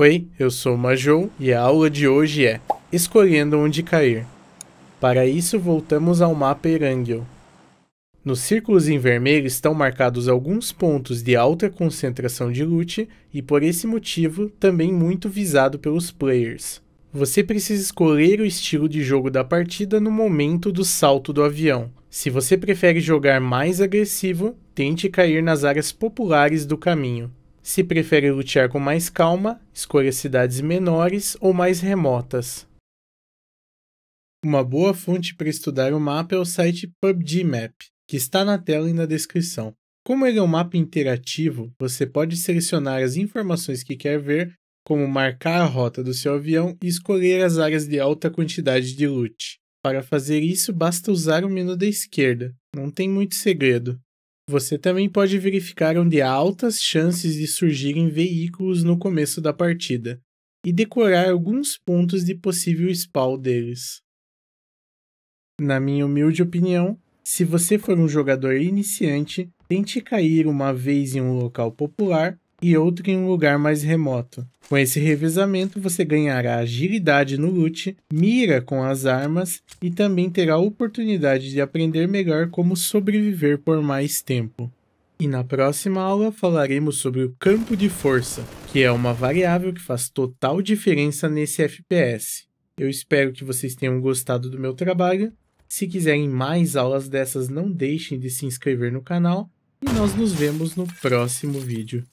Oi, eu sou o Majou e a aula de hoje é Escolhendo onde cair. Para isso, voltamos ao mapa Erangel. Nos círculos em vermelho estão marcados alguns pontos de alta concentração de loot e por esse motivo também muito visado pelos players. Você precisa escolher o estilo de jogo da partida no momento do salto do avião. Se você prefere jogar mais agressivo, tente cair nas áreas populares do caminho. Se prefere lutear com mais calma, escolha cidades menores ou mais remotas. Uma boa fonte para estudar o mapa é o site PubGMap, que está na tela e na descrição. Como ele é um mapa interativo, você pode selecionar as informações que quer ver, como marcar a rota do seu avião e escolher as áreas de alta quantidade de loot. Para fazer isso, basta usar o menu da esquerda, não tem muito segredo. Você também pode verificar onde há altas chances de surgirem veículos no começo da partida e decorar alguns pontos de possível spawn deles. Na minha humilde opinião, se você for um jogador iniciante, tente cair uma vez em um local popular e outro em um lugar mais remoto. Com esse revezamento, você ganhará agilidade no loot, mira com as armas e também terá a oportunidade de aprender melhor como sobreviver por mais tempo. E na próxima aula falaremos sobre o campo de força, que é uma variável que faz total diferença nesse FPS. Eu espero que vocês tenham gostado do meu trabalho. Se quiserem mais aulas dessas, não deixem de se inscrever no canal e nós nos vemos no próximo vídeo.